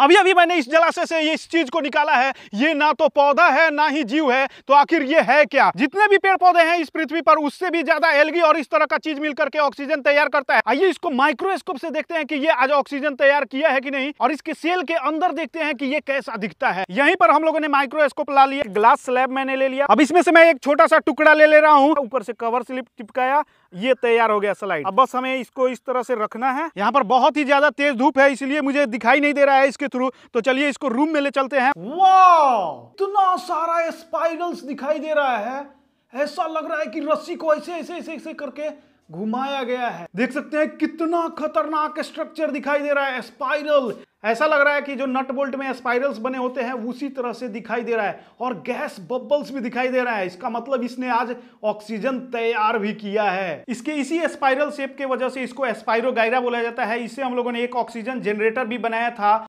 अभी अभी मैंने इस जलाशय से ये इस चीज को निकाला है ये ना तो पौधा है ना ही जीव है तो आखिर ये है क्या जितने भी पेड़ पौधे हैं इस पृथ्वी पर उससे भी ज्यादा एलगी और इस तरह का चीज मिलकर के ऑक्सीजन तैयार करता है आइए इसको माइक्रोस्कोप से देखते हैं कि ये आज ऑक्सीजन तैयार किया है कि नहीं और इसके सेल के अंदर देखते हैं कि ये कैसा दिखता है यहीं पर हम लोगों ने माइक्रोस्कोप ला लिया ग्लास स्लैब मैंने ले लिया अब इसमें से मैं एक छोटा सा टुकड़ा ले ले रहा हूँ ऊपर से कवर स्लिप चिपकाया ये तैयार हो गया स्लाइड अब बस हमें इसको इस तरह से रखना है यहाँ पर बहुत ही ज्यादा तेज धूप है इसलिए मुझे दिखाई नहीं दे रहा है इसके थ्रू तो चलिए इसको रूम में ले चलते हैं वाह इतना सारा स्पाइरल्स दिखाई दे रहा है ऐसा लग रहा है कि रस्सी को ऐसे ऐसे ऐसे ऐसे करके घुमाया गया है देख सकते हैं कितना खतरनाक स्ट्रक्चर दिखाई दे रहा है स्पाइरल ऐसा लग रहा है कि जो नट बोल्ट में स्पाइरल्स बने होते हैं उसी तरह से दिखाई दे रहा है और गैस बबल्स भी दिखाई दे रहा है इसका मतलब इसने आज ऑक्सीजन तैयार भी किया है इसके इसी स्पाइरल शेप के वजह से इसको स्पाइरो बोला जाता है इससे हम लोगों ने एक ऑक्सीजन जनरेटर भी बनाया था